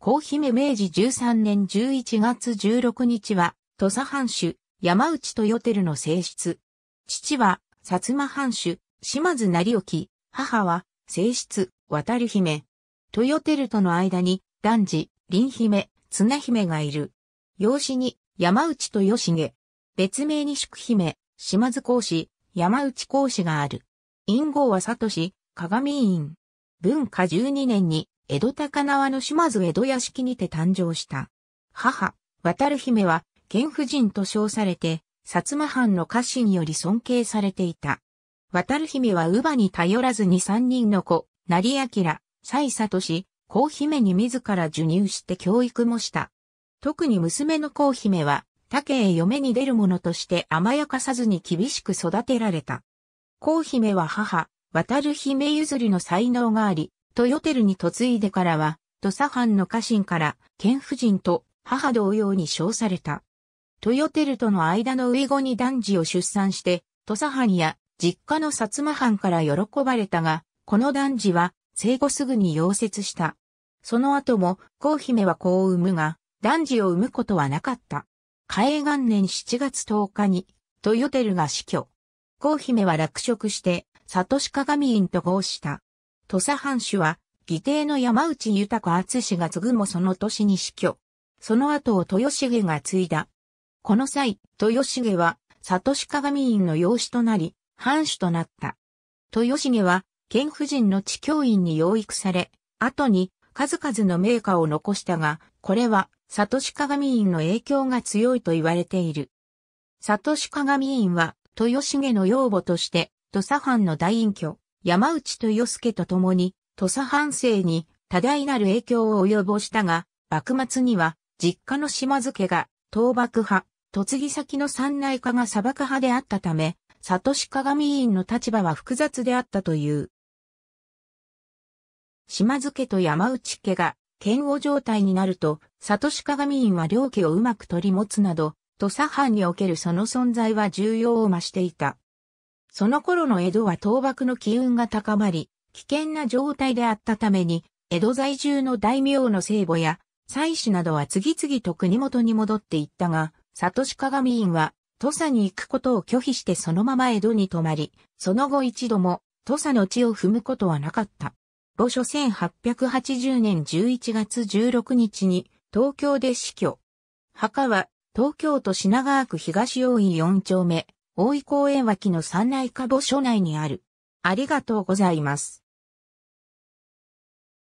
皇姫明治13年11月16日は、土佐藩主、山内豊照の正室。父は、薩摩藩主、島津成興、母は、正室、渡る姫。豊照との間に、男児、林姫、綱姫がいる。養子に、山内豊重。別名に宿姫、島津公子、山内公子がある。隠号は佐都氏、鏡院。文化12年に、江戸高輪の島津江戸屋敷にて誕生した。母、渡る姫は、剣夫人と称されて、薩摩藩の家臣より尊敬されていた。渡る姫は乳母に頼らずに三人の子、成明、佐里氏、皇姫に自ら授乳して教育もした。特に娘の皇姫は、竹へ嫁に出る者として甘やかさずに厳しく育てられた。皇姫は母、渡る姫譲りの才能があり、豊ルに嫁いでからは、土佐藩の家臣から、剣夫人と母同様に称された。豊ルとの間の上後に男児を出産して、土佐藩や実家の薩摩藩から喜ばれたが、この男児は生後すぐに溶接した。その後も、皇姫は子を産むが、男児を産むことはなかった。嘉永元年7月10日に、豊ルが死去。皇姫は落職して、里神院と合した。土佐藩主は、義弟の山内豊厚氏が継ぐもその年に死去。その後を豊重が継いだ。この際、豊重は、里市鏡院の養子となり、藩主となった。豊重は、県夫人の地教院に養育され、後に数々の名家を残したが、これは、里市鏡院の影響が強いと言われている。里市鏡院は、豊重の養母として、土佐藩の大隠居、山内豊助と共に、土佐藩政に多大なる影響を及ぼしたが、幕末には、実家の島津家が、倒幕派、嫁ぎ先の三内家が砂漠派であったため、里志鏡院の立場は複雑であったという。島津家と山内家が、嫌悪状態になると、里志鏡院は両家をうまく取り持つなど、土佐藩におけるその存在は重要を増していた。その頃の江戸は倒幕の機運が高まり、危険な状態であったために、江戸在住の大名の聖母や、妻子などは次々と国元に戻っていったが、里志鏡院は、土佐に行くことを拒否してそのまま江戸に泊まり、その後一度も土佐の地を踏むことはなかった。墓所1880年11月16日に東京で死去。墓は東京都品川区東大院4丁目大井公園脇の三内カボ署内にある。ありがとうございます。